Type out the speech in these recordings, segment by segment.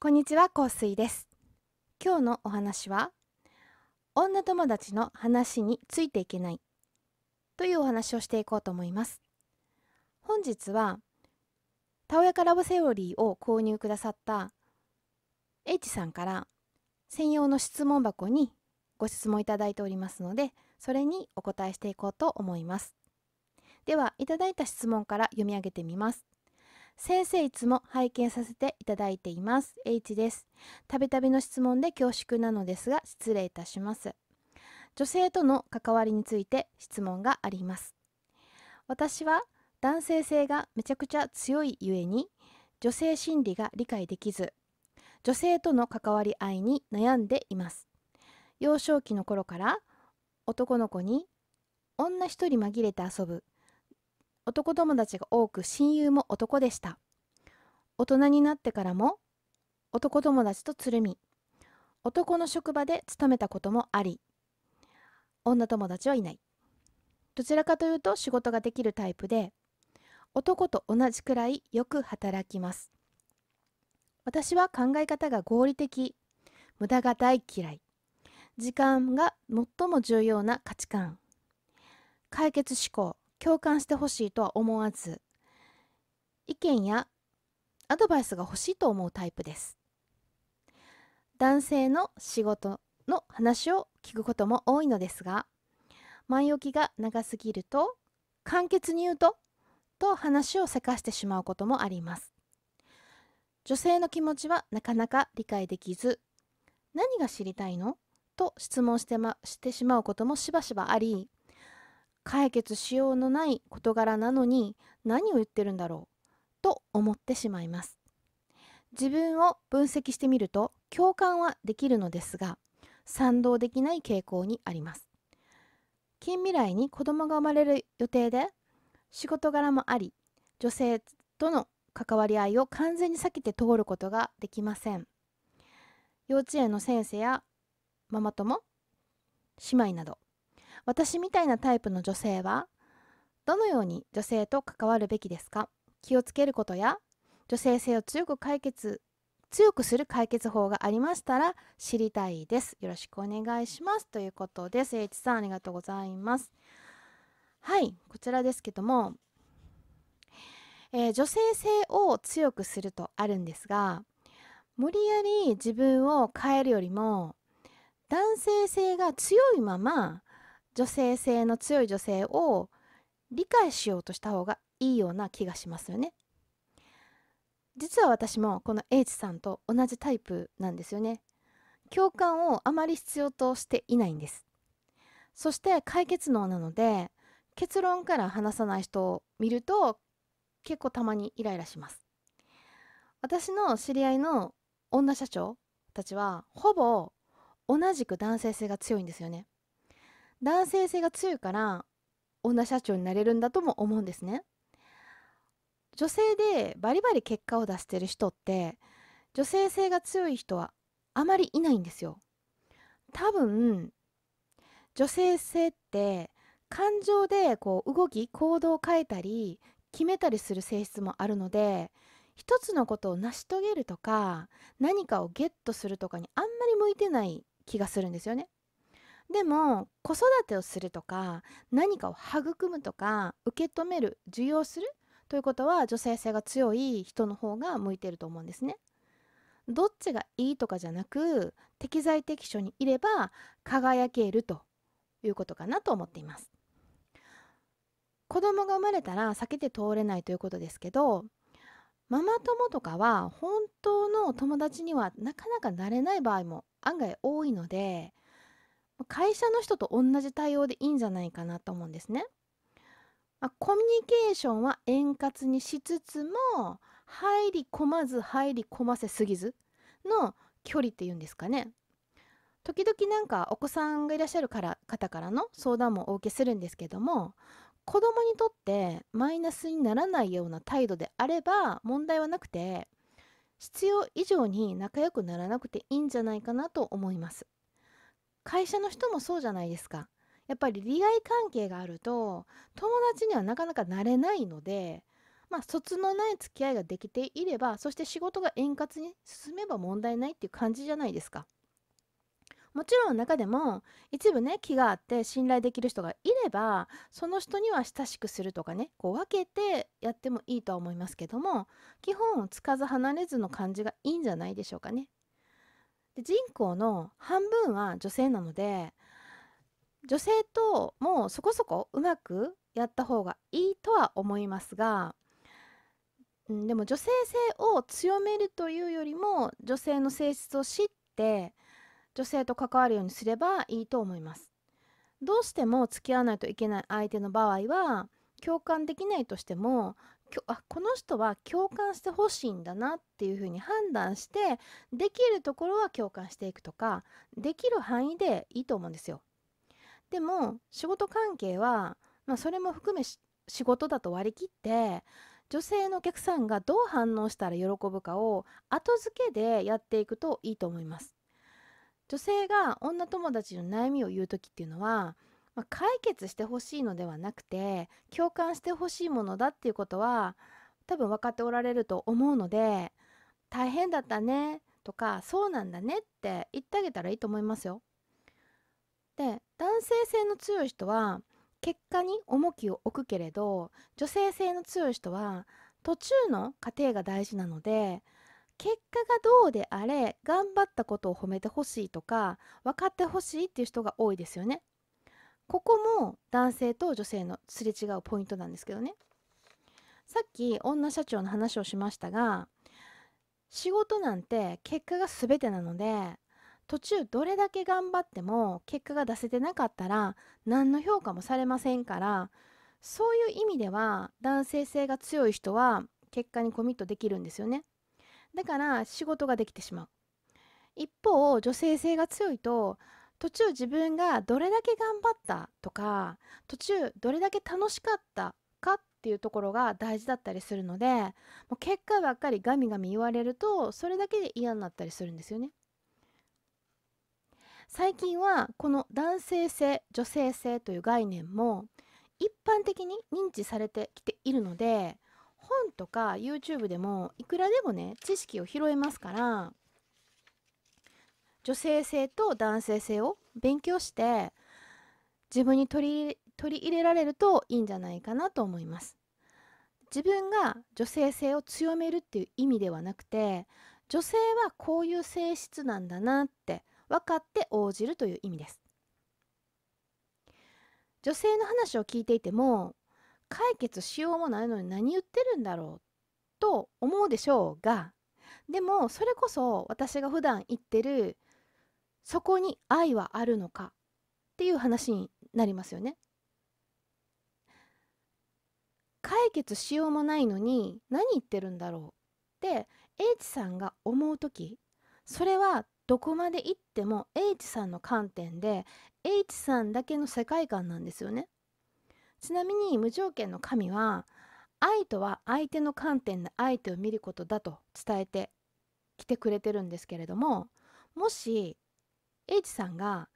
こんにちは香水です今日のお話は女友達の話についていけないというお話をしていこうと思います本日はたおやかラブセオリーを購入くださった H さんから専用の質問箱にご質問いただいておりますのでそれにお答えしていこうと思いますではいただいた質問から読み上げてみます先生いつも拝見させていただいています H ですたびたびの質問で恐縮なのですが失礼いたします女性との関わりについて質問があります私は男性性がめちゃくちゃ強いゆえに女性心理が理解できず女性との関わり合いに悩んでいます幼少期の頃から男の子に女一人紛れて遊ぶ男友達が多く親友も男でした大人になってからも男友達とつるみ男の職場で勤めたこともあり女友達はいないどちらかというと仕事ができるタイプで男と同じくらいよく働きます私は考え方が合理的無駄が大嫌い時間が最も重要な価値観解決思考共感してほしいとは思わず意見やアドバイスが欲しいと思うタイプです男性の仕事の話を聞くことも多いのですが前置きが長すぎると簡潔に言うとと話をせかしてしまうこともあります女性の気持ちはなかなか理解できず何が知りたいのと質問して,、ま、してしまうこともしばしばあり解決しようのない事柄なのに何を言ってるんだろうと思ってしまいます自分を分析してみると共感はできるのですが賛同できない傾向にあります近未来に子供が生まれる予定で仕事柄もあり女性との関わり合いを完全に避けて通ることができません幼稚園の先生やママ友姉妹など私みたいなタイプの女性はどのように女性と関わるべきですか気をつけることや女性性を強く解決強くする解決法がありましたら知りたいです。よろしくお願いします。ということで誠一さんありがとうございます。はい、こちらですけども、えー、女性性を強くするとあるんですが、無理やり自分を変えるよりも、男性性が強いまま女性性の強い女性を理解しようとした方がいいような気がしますよね。実は私もこの H さんと同じタイプなんですよね。共感をあまり必要としていないんです。そして解決能なので結論から話さない人を見ると結構たまにイライラします。私の知り合いの女社長たちはほぼ同じく男性性が強いんですよね。男性性が強いから女社長になれるんだとも思うんですね女性でバリバリ結果を出してる人って女性性が強い人はあまりいないんですよ多分女性性って感情でこう動き行動を変えたり決めたりする性質もあるので一つのことを成し遂げるとか何かをゲットするとかにあんまり向いてない気がするんですよね。でも子育てをするとか何かを育むとか受け止める受容するということは女性性が強い人の方が向いてると思うんですね。どっちがいいとかじゃなく適材適所にいれば輝けるということかなと思っています。子供が生まれたら避けて通れないということですけどママ友とかは本当の友達にはなかなかなれない場合も案外多いので会社の人と同じ対応でいいんじゃないかなと思うんですね。まあ、コミュニケーションは円滑にしつつも入り込まず入り込ませすぎずの距離っていうんですかね。時々なんかお子さんがいらっしゃるから方からの相談もお受けするんですけども子供にとってマイナスにならないような態度であれば問題はなくて必要以上に仲良くならなくていいんじゃないかなと思います。会社の人もそうじゃないですか。やっぱり利害関係があると友達にはなかなかなれないので、まあ、卒のない付き合いができていればそして仕事が円滑に進めば問題ないっていう感じじゃないですか。もちろん中でも一部ね気があって信頼できる人がいればその人には親しくするとかねこう分けてやってもいいとは思いますけども基本つかず離れずの感じがいいんじゃないでしょうかね。で人口の半分は女性なので女性ともうそこそこうまくやった方がいいとは思いますが、うん、でも女性性を強めるというよりも女性の性質を知って女性と関わるようにすればいいと思います。どうしても付き合わないといけない相手の場合は共感できないとしてもあこの人は共感してほしいんだなっていうふうに判断してできるところは共感していくとかできる範囲でいいと思うんですよ。でも仕事関係は、まあ、それも含め仕事だと割り切って女性のお客さんがどう反応したら喜ぶかを後付けでやっていくといいと思います。女性が女友達の悩みを言う時っていうのはまあ、解決してほしいのではなくて共感してほしいものだっていうことは多分分かっておられると思うので大変だったねとかそうなんだねって言ってあげたらいいと思いますよ。で男性性の強い人は結果に重きを置くけれど女性性の強い人は途中の過程が大事なので結果がどうであれ頑張ったことを褒めてほしいとか分かってほしいっていう人が多いですよね。ここも男性と女性のすれ違うポイントなんですけどねさっき女社長の話をしましたが仕事なんて結果が全てなので途中どれだけ頑張っても結果が出せてなかったら何の評価もされませんからそういう意味では男性性が強い人は結果にコミットできるんですよねだから仕事ができてしまう一方女性性が強いと途中自分がどれだけ頑張ったとか途中どれだけ楽しかったかっていうところが大事だったりするのでもう結果ばっかりガミガミ言われるとそれだけで嫌になったりするんですよね。最近はこの男性性女性性という概念も一般的に認知されてきているので本とか YouTube でもいくらでもね知識を拾えますから女性性と男性性を勉強して自分に取り取り入れられるといいんじゃないかなと思います。自分が女性性を強めるっていう意味ではなくて女性はこういう性質なんだなって分かって応じるという意味です女性の話を聞いていても解決しようもないのに何言ってるんだろうと思うでしょうがでもそれこそ私が普段言ってるそこに愛はあるのかっていう話になりますよね。解決しようもないのに何言ってるんだろうって H さんが思う時それはどこまで行っても H さんの観点で H さんだけの世界観なんですよね。ちなみに無条件の神は愛とは相手の観点で相手を見ることだと伝えてきてくれてるんですけれどももし H さんが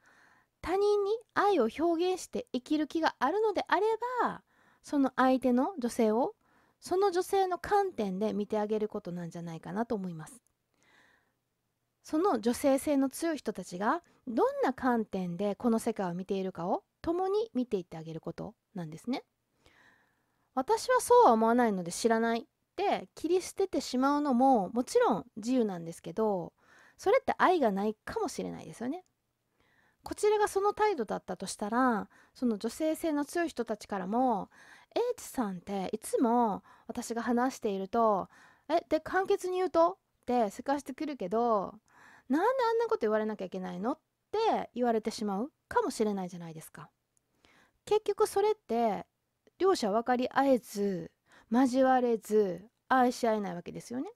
他人に愛を表現して生きる気があるのであればその相手の女性をその女性の観点で見てあげることなんじゃないかなと思います。その女性性の強い人たちがどんな観点でこの世界を見ているかを共に見ていってあげることなんですね。私はそうは思わないので知らないって切り捨ててしまうのももちろん自由なんですけどそれって愛がないかもしれないですよね。こちらがその態度だったとしたらその女性性の強い人たちからも H さんっていつも私が話していると「えで簡潔に言うと?」ってせかしてくるけどなんであんなこと言われなきゃいけないのって言われてしまうかもしれないじゃないですか。結局それって両者分かり合えず交われず愛し合えないわけですよね。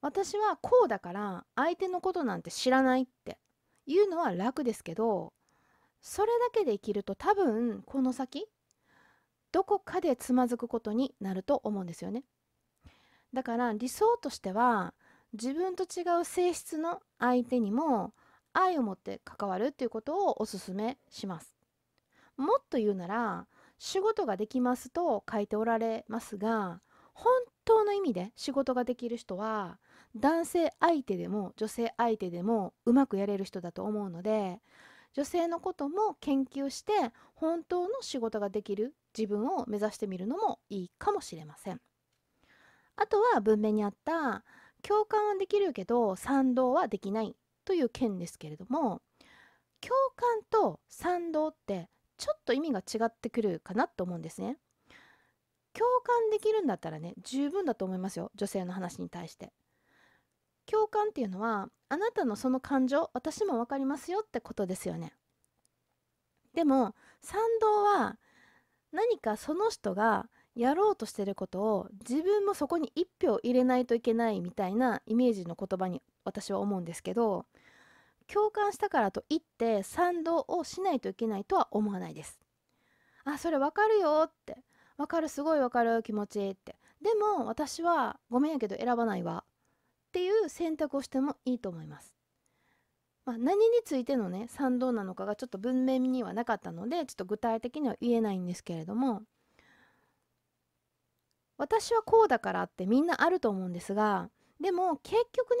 私はこうだから相手のことなんて知らないっていうのは楽ですけどそれだけで生きると多分この先どこかでつまずくことになると思うんですよねだから理想としては自分と違う性質の相手にも愛を持って関わるっていうことをおすすめしますもっと言うなら仕事ができますと書いておられますが本当の意味で仕事ができる人は男性相手でも女性相手でもうまくやれる人だと思うので女性のことも研究して本当の仕事ができる自分を目指してみるのもいいかもしれません。あとは文面にあった共感はできるけど賛同はできないという件ですけれども共感と賛同ってちょっと意味が違ってくるかなと思うんですね。できるんだったらね十分だと思いますよ女性の話に対して共感っていうのはあなたのその感情私も分かりますよってことですよねでも賛同は何かその人がやろうとしてることを自分もそこに1票入れないといけないみたいなイメージの言葉に私は思うんですけど共感したからといって賛同をしないといけないとは思わないです。あそれわかるよってわかるすごいわかる気持ちいいってでも私はごめんやけど選ばないわっていう選択をしてもいいと思います、まあ、何についてのね賛同なのかがちょっと文面にはなかったのでちょっと具体的には言えないんですけれども私はこうだからってみんなあると思うんですがでも結局ね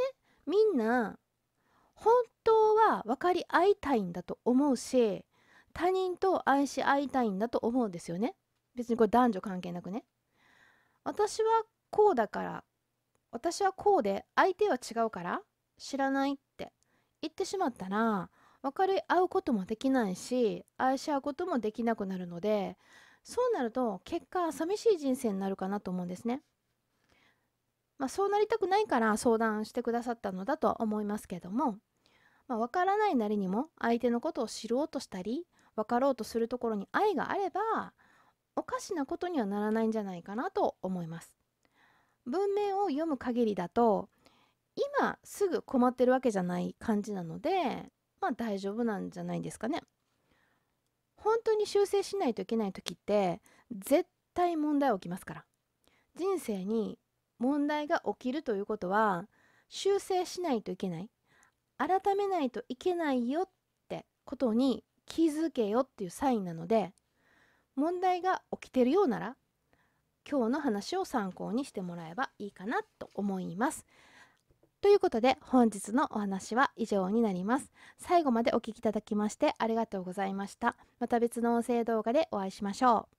みんな本当は分かり合いたいんだと思うし他人と愛し合いたいんだと思うんですよね。別にこれ男女関係なくね私はこうだから私はこうで相手は違うから知らないって言ってしまったら別れ合うこともできないし愛し合うこともできなくなるのでそうなると結果寂しい人生になるかなと思うんですね。まあ、そうなりたくないから相談してくださったのだとは思いますけども、まあ、分からないなりにも相手のことを知ろうとしたり分かろうとするところに愛があればおかしなことにはならないんじゃないかなと思います。文面を読む限りだと今すぐ困ってるわけじゃない感じなのでまあ大丈夫なんじゃないですかね。本当に修正しないといけない時って絶対問題起きますから。人生に問題が起きるということは修正しないといけない改めないといけないよってことに気づけよっていうサインなので問題が起きてるようなら今日の話を参考にしてもらえばいいかなと思います。ということで本日のお話は以上になります。最後までお聴きいただきましてありがとうございました。また別の音声動画でお会いしましょう。